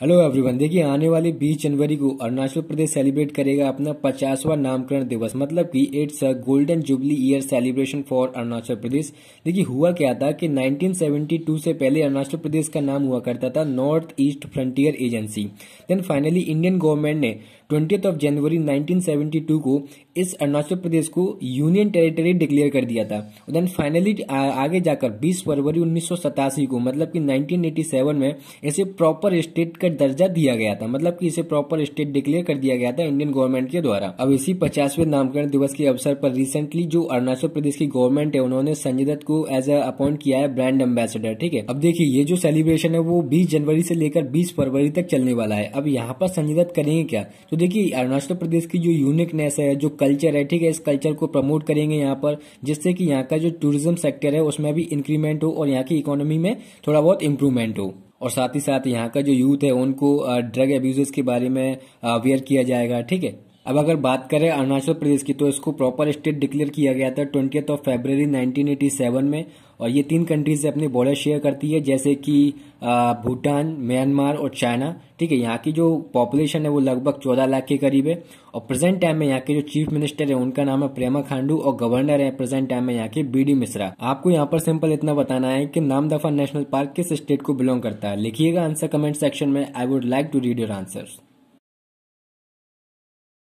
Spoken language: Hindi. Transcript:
हेलो एवरीवन देखिए आने वाले 20 जनवरी को अरुणाचल प्रदेश सेलिब्रेट करेगा अपना 50वां नामकरण दिवस मतलब कि it's a golden jubilee year celebration for Arunachal Pradesh देखिए हुआ क्या था कि 1972 से पहले अरुणाचल प्रदेश का नाम हुआ करता था north east frontier agency then finally Indian government ने ट्वेंटी ऑफ जनवरी 1972 को इस अरुणाचल प्रदेश को यूनियन टेरिटरी डिक्लेयर कर दिया था देन फाइनली आगे जाकर 20 फरवरी उन्नीस को मतलब कि 1987 में इसे प्रॉपर स्टेट का दर्जा दिया गया था मतलब कि इसे प्रॉपर स्टेट डिक्लेयर कर दिया गया था इंडियन गवर्नमेंट के द्वारा अब इसी पचासवें नामकरण दिवस के अवसर पर रिसेंटली जो अरुणाचल प्रदेश की गवर्नमेंट है उन्होंने संजय दत्त को एज ए अपॉइंट किया है ब्रांड एम्बेसडर ठीक है अब देखिए ये जो सेलिब्रेशन है वो बीस जनवरी से लेकर बीस फरवरी तक चलने वाला है अब यहाँ पर संजय दत्त करेंगे क्या तो देखिए अरुणाचल प्रदेश की जो यूनिकनेस है जो कल्चर है ठीक है इस कल्चर को प्रमोट करेंगे यहाँ पर जिससे कि यहाँ का जो टूरिज्म सेक्टर है उसमें भी इंक्रीमेंट हो और यहाँ की इकोनॉमी में थोड़ा बहुत इम्प्रूवमेंट हो और साथ ही साथ यहाँ का जो यूथ है उनको ड्रग एब्यूजेस के बारे में अवेयर किया जाएगा ठीक है अब अगर बात करें अरुणाचल प्रदेश की तो इसको प्रॉपर स्टेट डिक्लेयर किया गया था ट्वेंटी ऑफ फेबररी 1987 में और ये तीन कंट्रीज से अपनी बॉर्डर शेयर करती है जैसे कि भूटान म्यांमार और चाइना ठीक है यहाँ की जो पॉपुलेशन है वो लगभग चौदह लाख के करीब है और प्रेजेंट टाइम में यहाँ के जो चीफ मिनिस्टर है उनका नाम है प्रेमा खांडू और गवर्नर है प्रेजेंट टाइम में यहाँ के बी डी मिश्रा आपको यहाँ पर सिंपल इतना बताना है कि नामदफा नेशनल पार्क किस स्टेट को बिलोंग करता है लिखिएगा आंसर कमेंट सेक्शन में I would like to read your answer